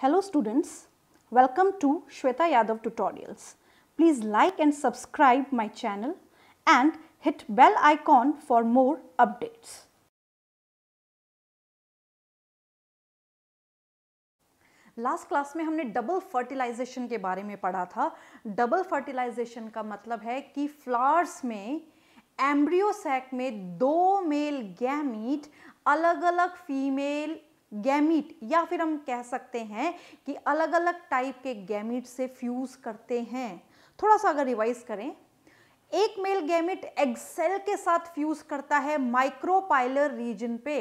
Hello students, welcome to Shweta Yadav tutorials. Please like and subscribe my channel and hit bell icon for more updates. Last class में हमने double fertilisation के बारे में पढ़ा था double fertilisation का मतलब है कि फ्लावर्स में एम्ब्रियो सैक में दो मेल गैमीट अलग अलग फीमेल गैमिट या फिर हम कह सकते हैं कि अलग अलग टाइप के गैमिट से फ्यूज़ करते हैं थोड़ा सा अगर रिवाइज करें एक मेल गैमिट एक्सेल के साथ फ्यूज करता है माइक्रोपाइलर रीजन पे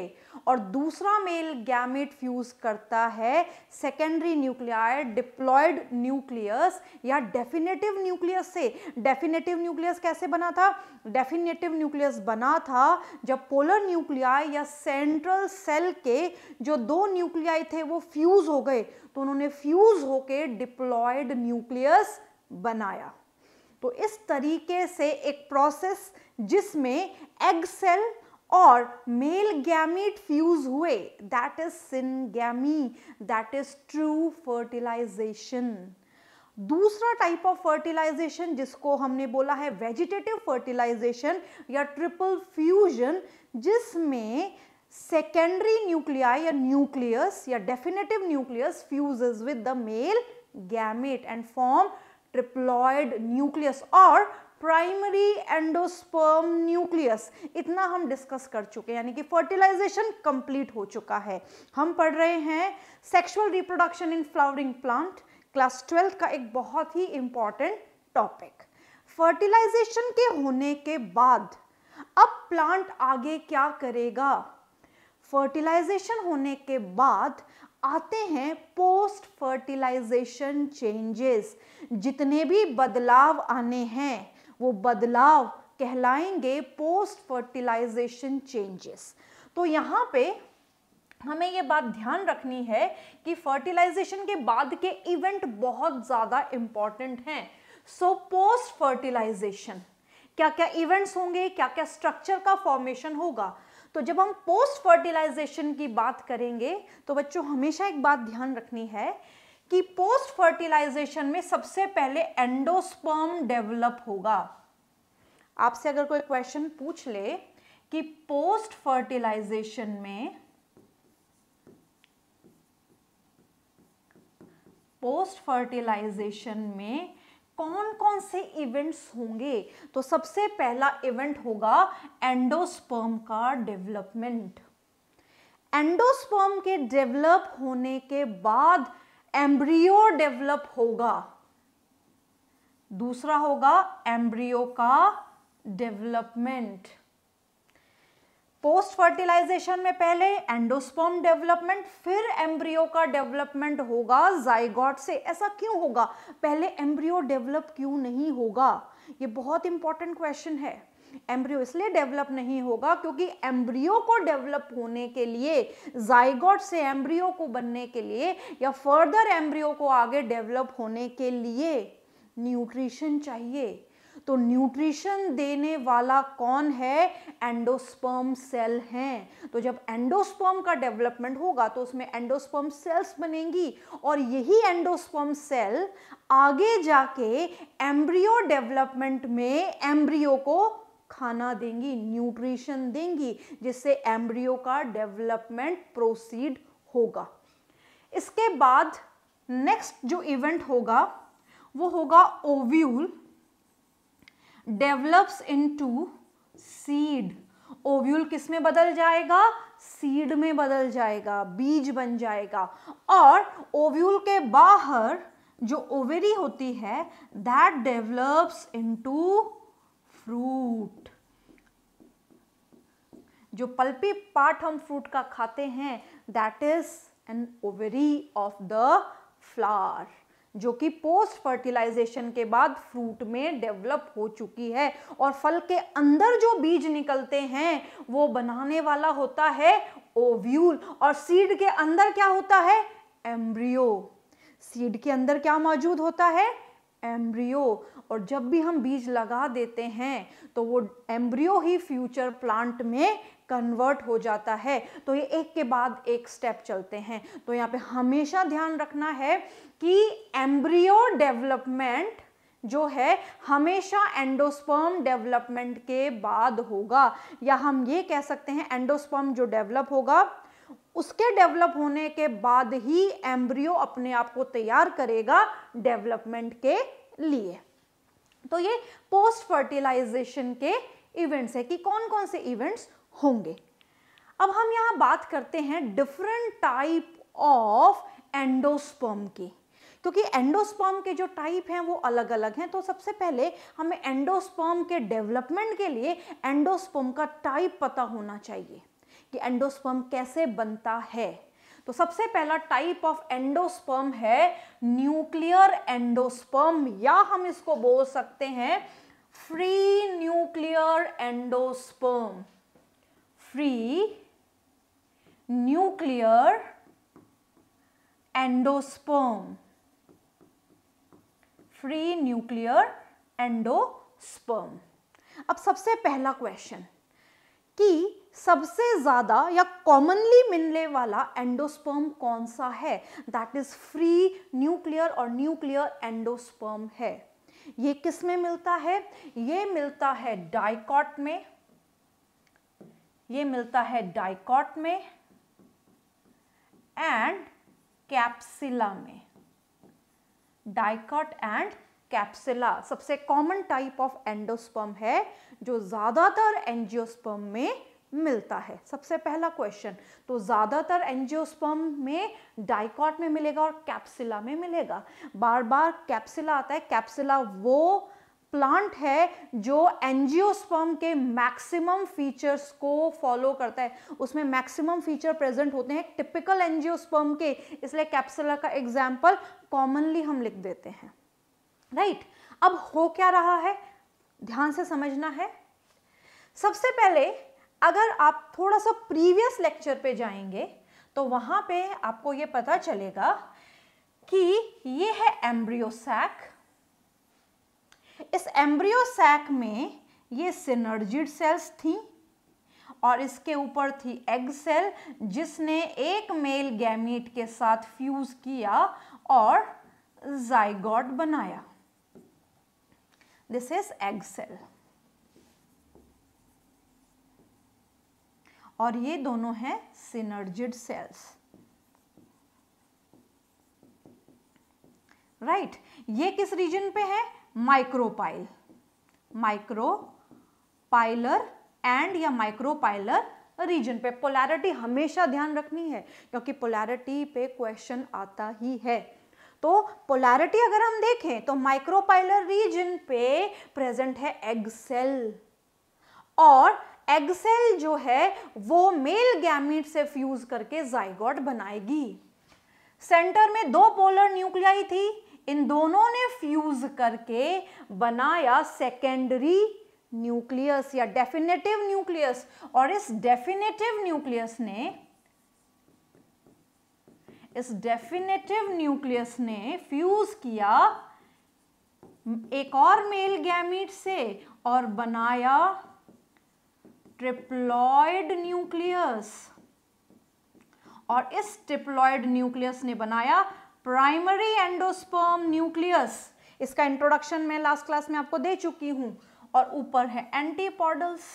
और दूसरा मेल गैमिट फ्यूज करता है सेकेंडरी न्यूक्लियर डिप्लॉयड न्यूक्लियस या डेफिनेटिव न्यूक्लियस से डेफिनेटिव न्यूक्लियस कैसे बना था डेफिनेटिव न्यूक्लियस बना था जब पोलर न्यूक्लिया या सेंट्रल सेल के जो दो न्यूक्लिया थे वो फ्यूज हो गए तो उन्होंने फ्यूज होके डिप्लॉयड न्यूक्लियस बनाया तो इस तरीके से एक प्रोसेस जिसमें एग सेल और मेल गैमेट फ्यूज हुए that is syngamy that is true fertilization दूसरा टाइप ऑफ फर्टिलाइजेशन जिसको हमने बोला है वेजिटेटिव फर्टिलाइजेशन या ट्रिपल फ्यूजन जिसमें सेकेंडरी न्यूक्लियाई या न्यूक्लियस या definitive nucleus fuses with the male gamete and form triploid nucleus और प्राइमरी एंडोस्पर्म न्यूक्लियस इतना हम डिस्कस कर चुके हैं यानी कि फर्टिलाइजेशन कंप्लीट हो चुका है हम पढ़ रहे हैं sexual reproduction in flowering plant class twelfth का एक बहुत ही इंपॉर्टेंट टॉपिक फर्टिलाइजेशन के होने के बाद अब प्लांट आगे क्या करेगा फर्टिलाइजेशन होने के बाद आते हैं पोस्ट फर्टिलाइजेशन चेंजेस जितने भी बदलाव आने हैं वो बदलाव कहलाएंगे पोस्ट फर्टिलाइजेशन चेंजेस तो यहाँ पे हमें ये बात ध्यान रखनी है कि फर्टिलाइजेशन के बाद के इवेंट बहुत ज़्यादा इम्पॉर्टेंट हैं सो पोस्ट फर्टिलाइजेशन क्या क्या इवेंट्स होंगे क्या क्या स्ट्रक्चर का फॉर्मेशन होगा तो जब हम पोस्ट फर्टिलाइजेशन की बात करेंगे तो बच्चों हमेशा एक बात ध्यान रखनी है कि पोस्ट फर्टिलाइजेशन में सबसे पहले एंडोस्पर्म डेवलप होगा आपसे अगर कोई क्वेश्चन पूछ ले कि पोस्ट फर्टिलाइजेशन में पोस्ट फर्टिलाइजेशन में कौन कौन से इवेंट्स होंगे तो सबसे पहला इवेंट होगा एंडोस्पर्म का डेवलपमेंट एंडोस्पर्म के डेवलप होने के बाद एम्ब्रियो डेवलप होगा दूसरा होगा एम्ब्रियो का डेवलपमेंट पोस्ट फर्टिलाइजेशन में पहले एंडोस्पर्म डेवलपमेंट फिर एम्ब्रियो का डेवलपमेंट होगा जाइगॉट से ऐसा क्यों होगा पहले एम्ब्रियो डेवलप क्यों नहीं होगा ये बहुत इंपॉर्टेंट क्वेश्चन है एम्ब्रियो इसलिए डेवलप नहीं होगा क्योंकि एम्ब्रियो को डेवलप होने के लिए जाइगोट से एम्ब्रियो को बनने के लिए या फर्दर एम्ब्रियो को आगे डेवलप होने के लिए न्यूट्रिशन चाहिए तो न्यूट्रिशन देने वाला कौन है एंडोस्पर्म सेल हैं तो जब एंडोस्पर्म का डेवलपमेंट होगा तो उसमें एंडोस्पर्म सेल्स बनेंगी और यही एंडोस्पर्म सेल आगे जाके एम्ब्रियो डेवलपमेंट में एम्ब्रियो को खाना देंगी न्यूट्रिशन देंगी जिससे एम्ब्रियो का डेवलपमेंट प्रोसीड होगा इसके बाद नेक्स्ट जो इवेंट होगा वो होगा ovule develops into seed ovule किस में बदल जाएगा सीड में बदल जाएगा बीज बन जाएगा और ओव्यूल के बाहर जो ओवेरी होती है दैट डेवलप्स इनटू फ्रूट जो पल्पी पार्ट हम फ्रूट का खाते हैं that is an ovary of the flower जो कि पोस्ट फर्टिलाइजेशन के बाद फ्रूट में डेवलप हो चुकी है और फल के अंदर जो बीज निकलते हैं वो बनाने वाला होता है ओव्यूल और सीड के अंदर क्या होता है एम्ब्रियो सीड के अंदर क्या मौजूद होता है एम्ब्रियो और जब भी हम बीज लगा देते हैं तो वो एम्ब्रियो ही फ्यूचर प्लांट में कन्वर्ट हो जाता है तो ये एक के बाद एक स्टेप चलते हैं तो यहाँ पे हमेशा ध्यान रखना है कि एम्ब्रियो डेवलपमेंट जो है हमेशा एंडोस्पर्म डेवलपमेंट के बाद होगा या हम ये कह सकते हैं एंडोस्पर्म जो डेवलप होगा उसके डेवलप होने के बाद ही एम्ब्रियो अपने आप को तैयार करेगा डेवलपमेंट के लिए तो ये पोस्ट फर्टिलाइजेशन के इवेंट्स है कि कौन कौन से इवेंट्स होंगे अब हम यहां बात करते हैं डिफरेंट टाइप ऑफ एंडोस्पर्म की क्योंकि एंडोस्पर्म के जो टाइप हैं वो अलग अलग हैं तो सबसे पहले हमें एंडोस्पर्म के डेवलपमेंट के लिए एंडोस्पर्म का टाइप पता होना चाहिए कि एंडोस्पर्म कैसे बनता है तो सबसे पहला टाइप ऑफ एंडोस्पर्म है न्यूक्लियर एंडोस्पर्म या हम इसको बोल सकते हैं free nuclear endosperm free nuclear endosperm free nuclear endosperm अब सबसे पहला क्वेश्चन कि सबसे ज़्यादा या कॉमनली मिलने वाला एंडोस्पर्म कौन सा है दैट इज़ फ्री न्यूक्लियर और न्यूक्लियर एंडोस्पर्म है ये किस में मिलता है ये मिलता है डाइकॉट में ये मिलता है डाइकॉट में एंड कैप्सिला में डाइकॉट एंड कैप्सिला सबसे कॉमन टाइप ऑफ एंडोस्पर्म है जो ज़्यादातर एंजियोस्पर्म में मिलता है सबसे पहला क्वेश्चन तो ज़्यादातर एंजियोस्पर्म में डाइकॉट में मिलेगा और कैप्सिला में मिलेगा बार बार कैप्सिला आता है कैप्सिला वो प्लांट है जो एंजियोस्पर्म के मैक्सिमम फीचर्स को फॉलो करता है उसमें मैक्सिमम फीचर प्रेजेंट होते हैं टिपिकल एंजियोस्पर्म के इसलिए कैप्सुला का एग्जाम्पल कॉमनली हम लिख देते हैं राइट right? अब हो क्या रहा है ध्यान से समझना है सबसे पहले अगर आप थोड़ा सा प्रीवियस लेक्चर पे जाएंगे तो वहां पे आपको ये पता चलेगा कि ये है एम्ब्रियो सैक इस एम्ब्रियो सैक में ये सिनर्जिड सेल्स थी और इसके ऊपर थी एग सेल जिसने एक मेल गैमेट के साथ फ्यूज किया और जाइगॉट बनाया This is egg cell. और ये दोनों हैं सिनर्जिड सेल्स राइट ये किस रीजन पे है माइक्रोपाइल माइक्रोपाइलर एंड या माइक्रोपाइलर रीजन पे पोलैरिटी हमेशा ध्यान रखनी है क्योंकि पोलैरिटी पे क्वेश्चन आता ही है तो पोलैरिटी अगर हम देखें तो माइक्रोपाइलर रीजन पे प्रेजेंट है एग सेल और एग सेल जो है वो मेल गैमिट से फ्यूज करके जाइगॉट बनाएगी सेंटर में दो पोलर न्यूक्लियाई थी इन दोनों ने फ्यूज करके बनाया सेकेंडरी न्यूक्लियस या डेफिनेटिव न्यूक्लियस और इस डेफिनेटिव न्यूक्लियस ने इस डेफिनेटिव न्यूक्लियस ने फ्यूज किया एक और मेल गैमिट से और बनाया ट्रिप्लॉयड न्यूक्लियस और इस ट्रिप्लॉयड न्यूक्लियस ने बनाया प्राइमरी एंडोस्पर्म न्यूक्लियस इसका इंट्रोडक्शन मैं लास्ट क्लास में आपको दे चुकी हूं और ऊपर है एंटीपॉडल्स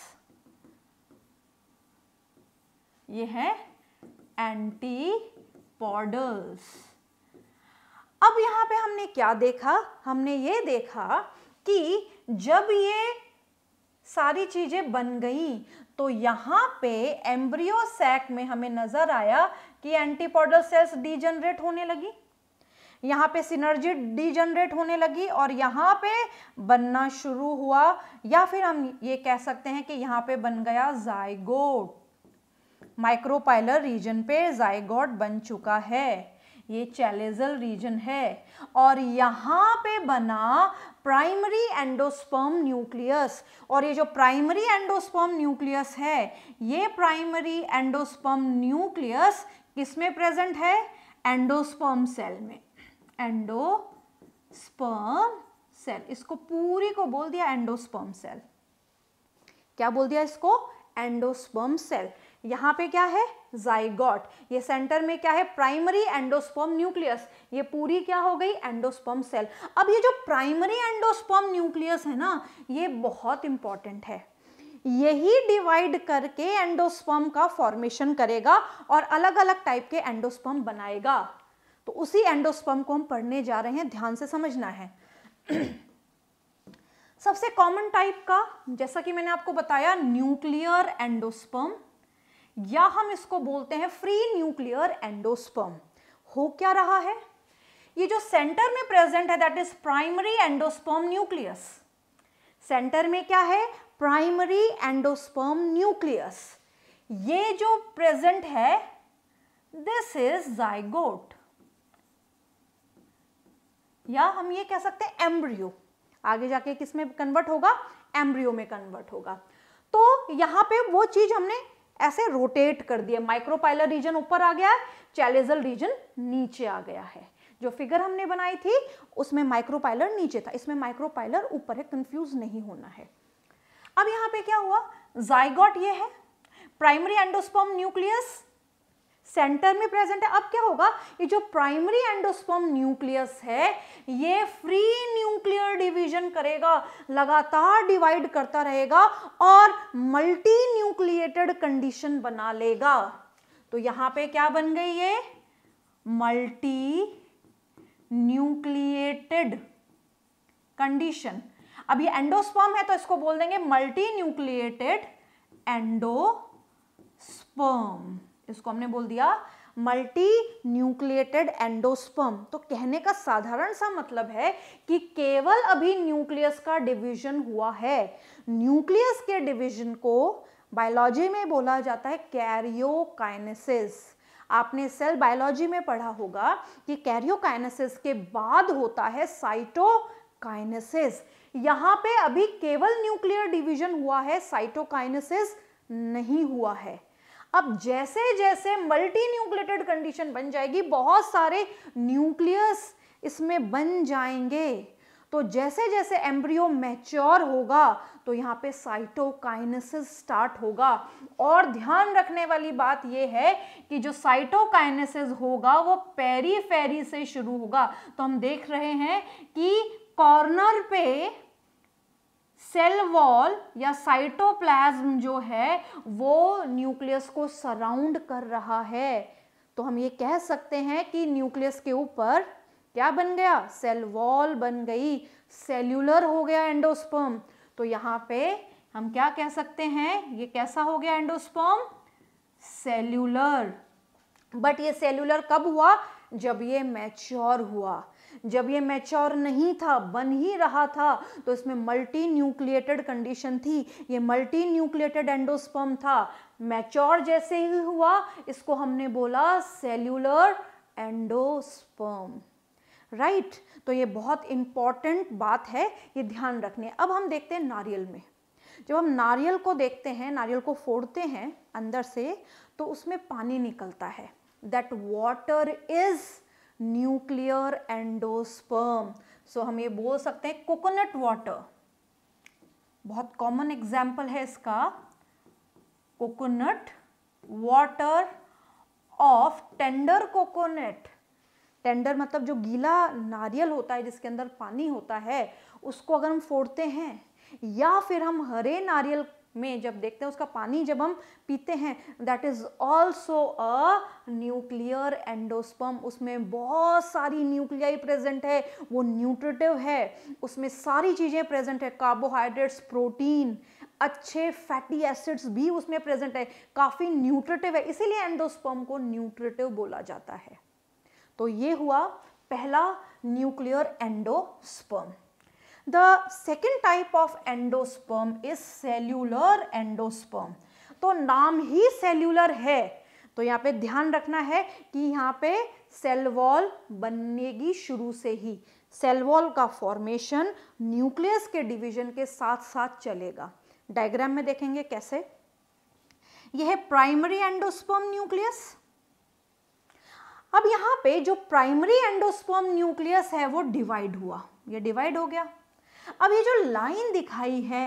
ये है एंटी बॉर्डर्स अब यहां पे हमने क्या देखा हमने ये देखा कि जब ये सारी चीज़ें बन गई तो यहां पे एम्ब्रियो सैक में हमें नज़र आया कि एंटीपॉडल सेल्स डीजनरेट होने लगी यहाँ पे सिनर्जी डीजनरेट होने लगी और यहाँ पे बनना शुरू हुआ या फिर हम ये कह सकते हैं कि यहाँ पे बन गया जायगोट माइक्रोपाइलर रीजन पे जाइगॉट बन चुका है ये चैलेजल रीजन है और यहाँ पे बना प्राइमरी एंडोस्पर्म न्यूक्लियस और ये जो प्राइमरी एंडोस्पर्म न्यूक्लियस है ये प्राइमरी एंडोस्पर्म न्यूक्लियस किस में प्रेजेंट है एंडोस्पर्म सेल में एंडोस्पर्म सेल इसको पूरी को बोल दिया एंडोस्पर्म सेल क्या बोल दिया इसको एंडोस्पर्म सेल यहाँ पे क्या है जाइगॉट ये सेंटर में क्या है प्राइमरी एंडोस्पर्म न्यूक्लियस ये पूरी क्या हो गई एंडोस्पर्म सेल अब ये जो प्राइमरी एंडोस्पर्म न्यूक्लियस है ना ये बहुत इंपॉर्टेंट है यही डिवाइड करके एंडोस्पर्म का फॉर्मेशन करेगा और अलग अलग टाइप के एंडोस्पर्म बनाएगा तो उसी एंडोस्पर्म को हम पढ़ने जा रहे हैं ध्यान से समझना है सबसे कॉमन टाइप का जैसा कि मैंने आपको बताया न्यूक्लियर एंडोस्पर्म या हम इसको बोलते हैं फ्री न्यूक्लियर एंडोस्पर्म हो क्या रहा है ये जो सेंटर में प्रेजेंट है that is primary endosperm nucleus center में क्या है प्राइमरी एंडोस्पर्म न्यूक्लियस ये जो प्रेजेंट है दिस इज जाइगोट या हम ये कह सकते हैं एम्ब्रियो आगे जाके किस में कन्वर्ट होगा एम्ब्रियो में कन्वर्ट होगा तो यहां पे वो चीज हमने ऐसे रोटेट कर दिए माइक्रोपाइलर रीजन ऊपर आ गया चैलेजल रीजन नीचे आ गया है जो फिगर हमने बनाई थी उसमें माइक्रोपाइलर नीचे था इसमें माइक्रोपाइलर ऊपर है कंफ्यूज नहीं होना है अब यहां पे क्या हुआ जायगॉट ये है प्राइमरी एंडोस्पर्म न्यूक्लियस सेंटर में प्रेजेंट है अब क्या होगा ये जो प्राइमरी एंडोस्पर्म न्यूक्लियस है ये फ्री न्यूक्लियर डिवीजन करेगा लगातार डिवाइड करता रहेगा और मल्टी न्यूक्लिएटेड कंडीशन बना लेगा तो यहां पे क्या बन गई ये मल्टी न्यूक्लिएटेड कंडीशन अब ये एंडोस्पर्म है तो इसको बोल देंगे मल्टी न्यूक्लिएटेड एंडोस्पर्म इसको हमने बोल दिया मल्टी न्यूक्लिएटेड एंडोस्पर्म तो कहने का साधारण सा मतलब है कि केवल अभी न्यूक्लियस का डिवीजन हुआ है न्यूक्लियस के डिवीजन को बायोलॉजी में बोला जाता है कैरियोकाइनेसिस आपने सेल बायोलॉजी में पढ़ा होगा कि कैरियोकाइनेसिस के बाद होता है साइटोकाइनेसिस यहां पे अभी केवल न्यूक्लियर डिवीजन हुआ है साइटोकाइनेसिस नहीं हुआ है अब जैसे जैसे मल्टी न्यूक्लेटेड कंडीशन बन जाएगी बहुत सारे न्यूक्लियस इसमें बन जाएंगे तो जैसे जैसे एम्ब्रियो मैच्योर होगा तो यहाँ पे साइटोकाइनेसिस स्टार्ट होगा और ध्यान रखने वाली बात यह है कि जो साइटोकाइनेसिस होगा वो पेरीफेरी से शुरू होगा तो हम देख रहे हैं कि कॉर्नर पे सेल वॉल या साइटोप्लाज्म जो है वो न्यूक्लियस को सराउंड कर रहा है तो हम ये कह सकते हैं कि न्यूक्लियस के ऊपर क्या बन गया सेल वॉल बन गई सेल्यूलर हो गया एंडोस्पर्म तो यहाँ पे हम क्या कह सकते हैं ये कैसा हो गया एंडोस्पर्म सेल्यूलर बट ये सेल्यूलर कब हुआ जब ये मैच्योर हुआ जब ये मैच्योर नहीं था बन ही रहा था तो इसमें मल्टी न्यूक्लिएटेड कंडीशन थी ये मल्टी न्यूक्लिएटेड एंडोस्पर्म था मैच्योर जैसे ही हुआ इसको हमने बोला सेल्यूलर एंडोस्पर्म राइट right? तो ये बहुत इंपॉर्टेंट बात है ये ध्यान रखने अब हम देखते हैं नारियल में जब हम नारियल को देखते हैं नारियल को फोड़ते हैं अंदर से तो उसमें पानी निकलता है that water is nuclear endosperm so हम ये बोल सकते हैं कोकोनट वाटर बहुत कॉमन एग्जाम्पल है इसका coconut water of tender coconut tender मतलब जो गीला नारियल होता है जिसके अंदर पानी होता है उसको अगर हम फोड़ते हैं या फिर हम हरे नारियल में जब देखते हैं उसका पानी जब हम पीते हैं that is also a nuclear endosperm उसमें बहुत सारी न्यूक्लियाई प्रेजेंट है वो न्यूट्रिटिव है उसमें सारी चीज़ें प्रेजेंट है कार्बोहाइड्रेट्स प्रोटीन अच्छे फैटी एसिड्स भी उसमें प्रेजेंट है काफ़ी न्यूट्रिटिव है इसीलिए एंडोस्पम को न्यूट्रिटिव बोला जाता है तो ये हुआ पहला nuclear endosperm The second type of endosperm is cellular endosperm. तो नाम ही सेल्यूलर है तो यहाँ पे ध्यान रखना है कि यहाँ पे सेल वॉल बनेगी शुरू से ही सेल वॉल का फॉर्मेशन न्यूक्लियस के डिवीजन के साथ साथ चलेगा डायग्राम में देखेंगे कैसे यह है प्राइमरी एंडोस्पर्म न्यूक्लियस अब यहाँ पे जो प्राइमरी एंडोस्पर्म न्यूक्लियस है वो डिवाइड हुआ ये डिवाइड हो गया अब ये जो लाइन दिखाई है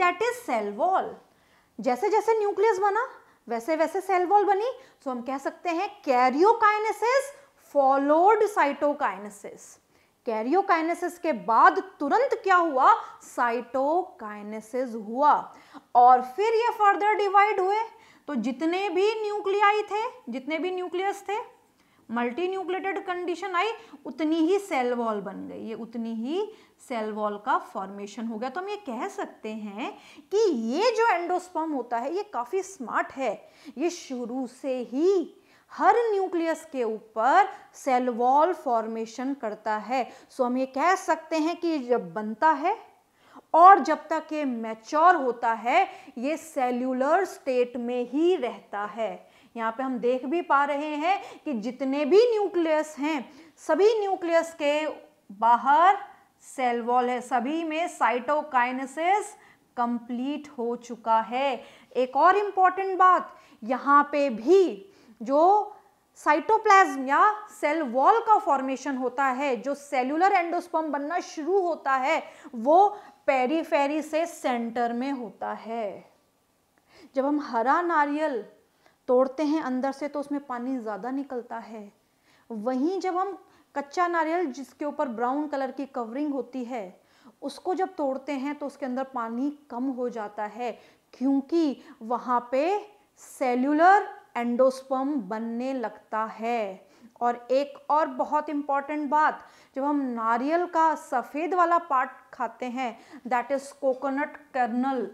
दैट इज सेल वॉल जैसे जैसे न्यूक्लियस बना वैसे वैसे सेल वॉल बनी सो तो हम कह सकते हैं कैरियोकाइनेसिस फॉलोड साइटोकाइनेसिस कैरियोकाइनेसिस के बाद तुरंत क्या हुआ साइटोकाइनेसिस हुआ और फिर ये फर्दर डिवाइड हुए तो जितने भी न्यूक्लियाई थे जितने भी न्यूक्लियस थे मल्टी न्यूक्लेटेड कंडीशन आई उतनी ही सेल वॉल बन गई ये उतनी ही सेल वॉल का फॉर्मेशन हो गया तो हम ये कह सकते हैं कि ये जो एंडोस्पर्म होता है ये काफ़ी स्मार्ट है ये शुरू से ही हर न्यूक्लियस के ऊपर सेल वॉल फॉर्मेशन करता है सो हम ये कह सकते हैं कि जब बनता है और जब तक ये मैच्योर होता है ये सेल्यूलर स्टेट में ही रहता है यहाँ पे हम देख भी पा रहे हैं कि जितने भी न्यूक्लियस हैं सभी न्यूक्लियस के बाहर सेल वॉल है सभी में साइटोकाइनेसिस कंप्लीट हो चुका है एक और इम्पॉर्टेंट बात यहाँ पे भी जो साइटोप्लाज्म या सेल वॉल का फॉर्मेशन होता है जो सेलुलर एंडोस्पर्म बनना शुरू होता है वो पेरीफेरी से सेंटर में होता है जब हम हरा नारियल तोड़ते हैं अंदर से तो उसमें पानी ज़्यादा निकलता है वहीं जब हम कच्चा नारियल जिसके ऊपर ब्राउन कलर की कवरिंग होती है उसको जब तोड़ते हैं तो उसके अंदर पानी कम हो जाता है क्योंकि वहाँ पे सेल्युलर एंडोस्पम बनने लगता है और एक और बहुत इम्पॉर्टेंट बात जब हम नारियल का सफ़ेद वाला पार्ट खाते हैं that is coconut kernel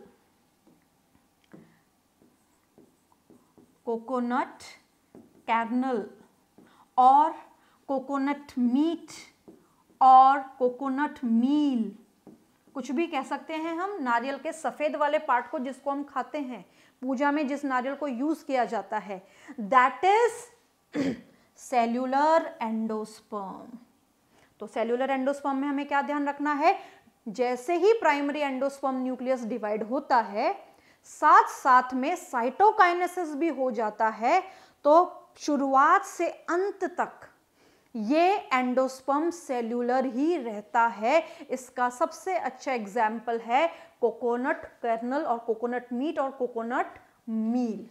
coconut kernel और कोकोनट मीट और कोकोनट मील कुछ भी कह सकते हैं हम नारियल के सफ़ेद वाले पार्ट को जिसको हम खाते हैं पूजा में जिस नारियल को यूज़ किया जाता है दैट इज सेल्यूलर एंडोस्पर्म तो सेल्यूलर एंडोस्पर्म में हमें क्या ध्यान रखना है जैसे ही प्राइमरी एंडोस्पर्म न्यूक्लियस डिवाइड होता है साथ साथ में साइटोकाइनेसिस भी हो जाता है तो शुरुआत से अंत तक ये एंडोस्पर्म सेल्यूलर ही रहता है इसका सबसे अच्छा एग्जाम्पल है कोकोनट कर्नल और कोकोनट मीट और कोकोनट मील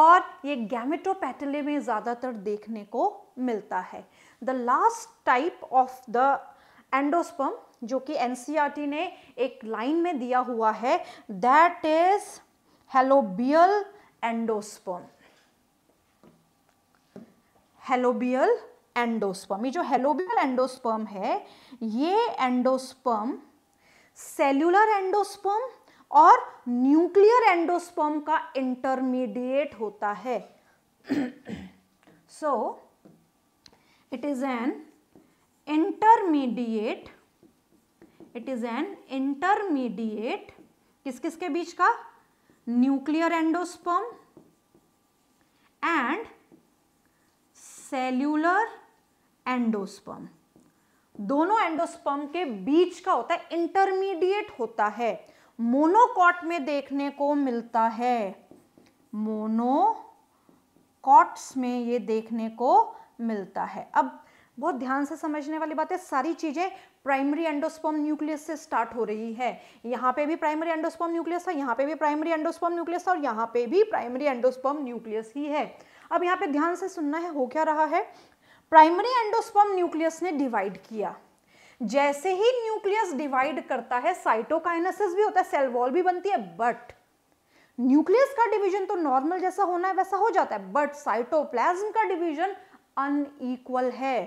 और ये गैमेटोपैटले में ज़्यादातर देखने को मिलता है the last type of the endosperm जो कि एन e ने एक लाइन में दिया हुआ है that is helobial endosperm helobial endosperm ये जो हेलोबियल एंडोस्पर्म है ये एंडोस्पर्म सेल्यूलर एंडोस्पर्म और न्यूक्लियर एंडोस्पर्म का इंटरमीडिएट होता है so it is an intermediate it is an intermediate किस किस के बीच का nuclear endosperm and cellular endosperm दोनों एंडोस्पर्म के बीच का होता है इंटरमीडिएट होता है मोनोकॉट में देखने को मिलता है मोनोकॉट्स में ये देखने को मिलता है अब बहुत ध्यान से समझने वाली बात है सारी चीज़ें प्राइमरी एंडोस्पर्म न्यूक्लियस से स्टार्ट हो रही है यहाँ पे भी प्राइमरी एंडोस्पर्म न्यूक्लियस था यहाँ पे भी प्राइमरी एंडोस्पर्म न्यूक्लियस था और यहाँ पे भी प्राइमरी एंडोस्पर्म न्यूक्लियस ही है अब यहाँ पे ध्यान से सुनना है हो क्या रहा है प्राइमरी एंडोस्पर्म न्यूक्लियस ने डिवाइड किया जैसे ही न्यूक्लियस डिवाइड करता है साइटोकाइनसिस भी होता है सेल वॉल भी बनती है बट न्यूक्लियस का डिवीजन तो नॉर्मल जैसा होना है वैसा हो जाता है बट साइटोप्लाज्म का डिवीजन अनईक्वल है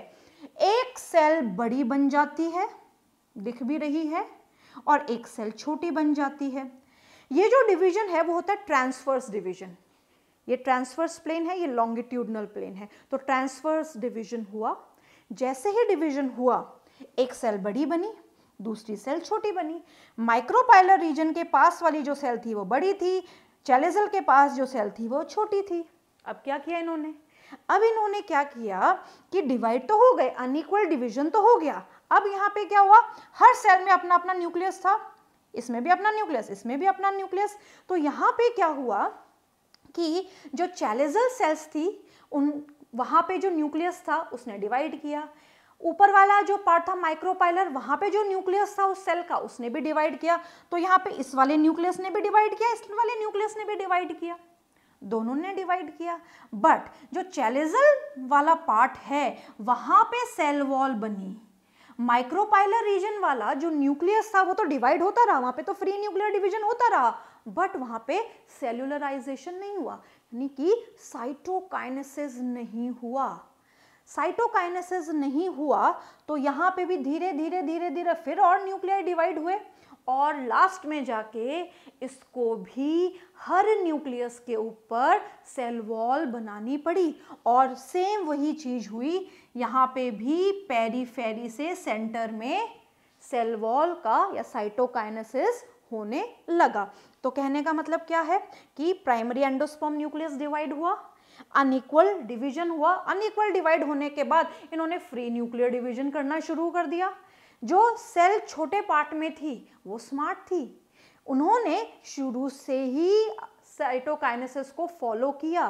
एक सेल बड़ी बन जाती है दिख भी रही है और एक सेल छोटी बन जाती है ये जो डिवीजन है वो होता है ट्रांसफर्स डिवीजन ये ट्रांसफर्स प्लेन है ये लॉन्गिट्यूडनल प्लेन है तो ट्रांसफर्स डिवीजन हुआ जैसे ही डिवीजन हुआ एक सेल बड़ी बनी दूसरी सेल छोटी बनी माइक्रोपाइलर रीजन के पास वाली जो सेल थी वो बड़ी थी चैलेजल के पास जो सेल थी वो छोटी थी अब क्या किया इन्होंने अब इन्होंने क्या किया कि डिवाइड तो हो गए अनइक्वल डिवीजन तो हो गया अब यहाँ पे क्या हुआ हर सेल में अपना अपना न्यूक्लियस था इसमें भी अपना न्यूक्लियस इसमें भी अपना न्यूक्लियस तो यहाँ पे क्या हुआ कि जो चैलेजल सेल्स थी उन वहाँ पे जो न्यूक्लियस था उसने डिवाइड किया ऊपर वाला जो पार्ट था माइक्रोपाइलर वहाँ पे जो न्यूक्लियस था उस सेल का उसने भी डिवाइड किया तो यहाँ पे इस वाले न्यूक्लियस ने भी डिवाइड किया इस वाले न्यूक्लियस ने भी डिवाइड किया दोनों ने डिवाइड किया बट जो चैलेजल वाला पार्ट है वहां पे सेल वॉल बनी माइक्रोपाइलर रीजन वाला जो न्यूक्लियस था वो तो डिवाइड होता रहा वहां पे तो फ्री न्यूक्लियर डिवीजन होता रहा बट वहां पे सेल्युलराइजेशन नहीं हुआ यानी कि साइटोकाइनेसिस नहीं हुआ साइटोकाइनेसिस नहीं हुआ तो यहां पे भी धीरे धीरे धीरे धीरे फिर और न्यूक्लियर डिवाइड हुए और लास्ट में जाके इसको भी हर न्यूक्लियस के ऊपर सेल वॉल बनानी पड़ी और सेम वही चीज़ हुई यहाँ पे भी फेरी से सेंटर में सेल वॉल का या साइटोकाइनेसिस होने लगा तो कहने का मतलब क्या है कि प्राइमरी एंडोस्पर्म न्यूक्लियस डिवाइड हुआ अनइक्वल डिवीजन हुआ अनइक्वल डिवाइड होने के बाद इन्होंने फ्री न्यूक्लियर डिवीजन करना शुरू कर दिया जो सेल छोटे पार्ट में थी वो स्मार्ट थी उन्होंने शुरू से ही साइटोकाइनेसिस को फॉलो किया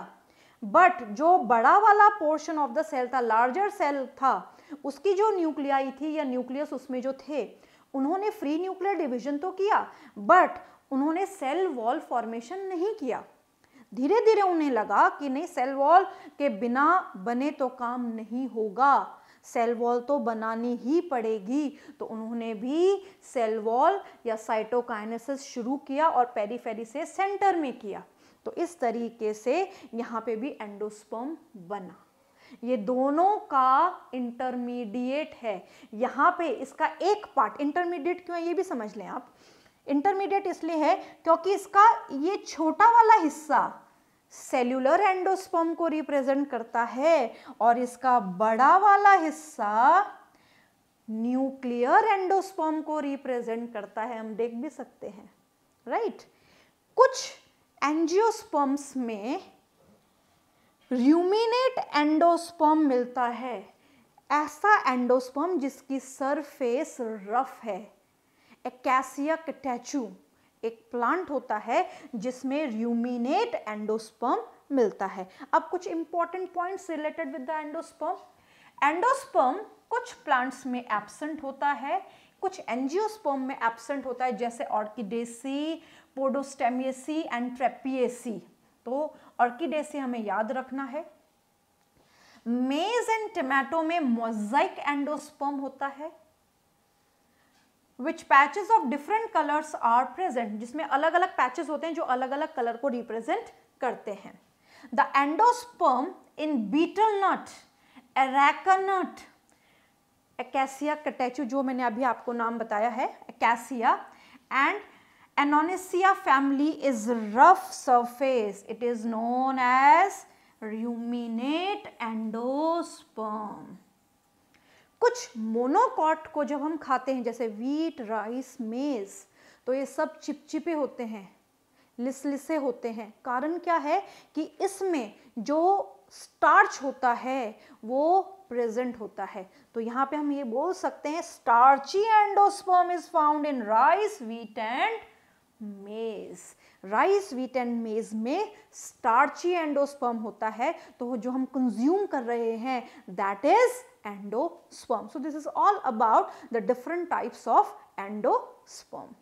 बट जो बड़ा वाला पोर्शन ऑफ द सेल था लार्जर सेल था उसकी जो न्यूक्लियाई थी या न्यूक्लियस उसमें जो थे उन्होंने फ्री न्यूक्लियर डिवीजन तो किया बट उन्होंने सेल वॉल फॉर्मेशन नहीं किया धीरे धीरे उन्हें लगा कि नहीं सेल वॉल के बिना बने तो काम नहीं होगा सेल वॉल तो बनानी ही पड़ेगी तो उन्होंने भी सेल वॉल या साइटोकाइनेसिस शुरू किया और पेरीफेरी से सेंटर में किया तो इस तरीके से यहाँ पे भी एंडोस्पर्म बना ये दोनों का इंटरमीडिएट है यहाँ पे इसका एक पार्ट इंटरमीडिएट क्यों है ये भी समझ लें आप इंटरमीडिएट इसलिए है क्योंकि इसका ये छोटा वाला हिस्सा सेल्यूलर एंडोस्पर्म को रिप्रेजेंट करता है और इसका बड़ा वाला हिस्सा न्यूक्लियर एंडोस्पर्म को रिप्रेजेंट करता है हम देख भी सकते हैं राइट कुछ एंजियोस्पर्म्स में र्यूमिनेट एंडोस्पर्म मिलता है ऐसा एंडोस्पर्म जिसकी सरफेस रफ है कैसिया कटैचू एक प्लांट होता है जिसमें र्यूमिनेट एंडोस्पर्म मिलता है अब कुछ important points related with the endosperm endosperm कुछ प्लांट्स में एबसेंट होता है कुछ एनजियोस्पर्म में एबसेंट होता है जैसे ऑर्किडेसी पोडोस्टेमियसी एंड ट्रेपियसी तो ऑर्किडेसी हमें याद रखना है मेज एंड टमाटो में मोजाइक एंडोस्पर्म होता है which patches of different colours are present जिसमें अलग अलग पैचेस होते हैं जो अलग अलग कलर को रिप्रेजेंट करते हैं the endosperm in betel nut areca nut acacia catechu जो मैंने अभी आपको नाम बताया है acacia and Annonaceae family is rough surface it is known as ruminate endosperm कुछ मोनोकॉट को जब हम खाते हैं जैसे वीट राइस मेज़ तो ये सब चिपचिपे होते हैं लिसलिसे होते हैं कारण क्या है कि इसमें जो स्टार्च होता है वो प्रेजेंट होता है तो यहाँ पे हम ये बोल सकते हैं starchy endosperm is found in rice wheat and maize rice wheat and maize में स्टार्ची एंडोस्पर्म होता है तो जो हम कंज्यूम कर रहे हैं that is endosperm. So, this is all about the different types of endosperm.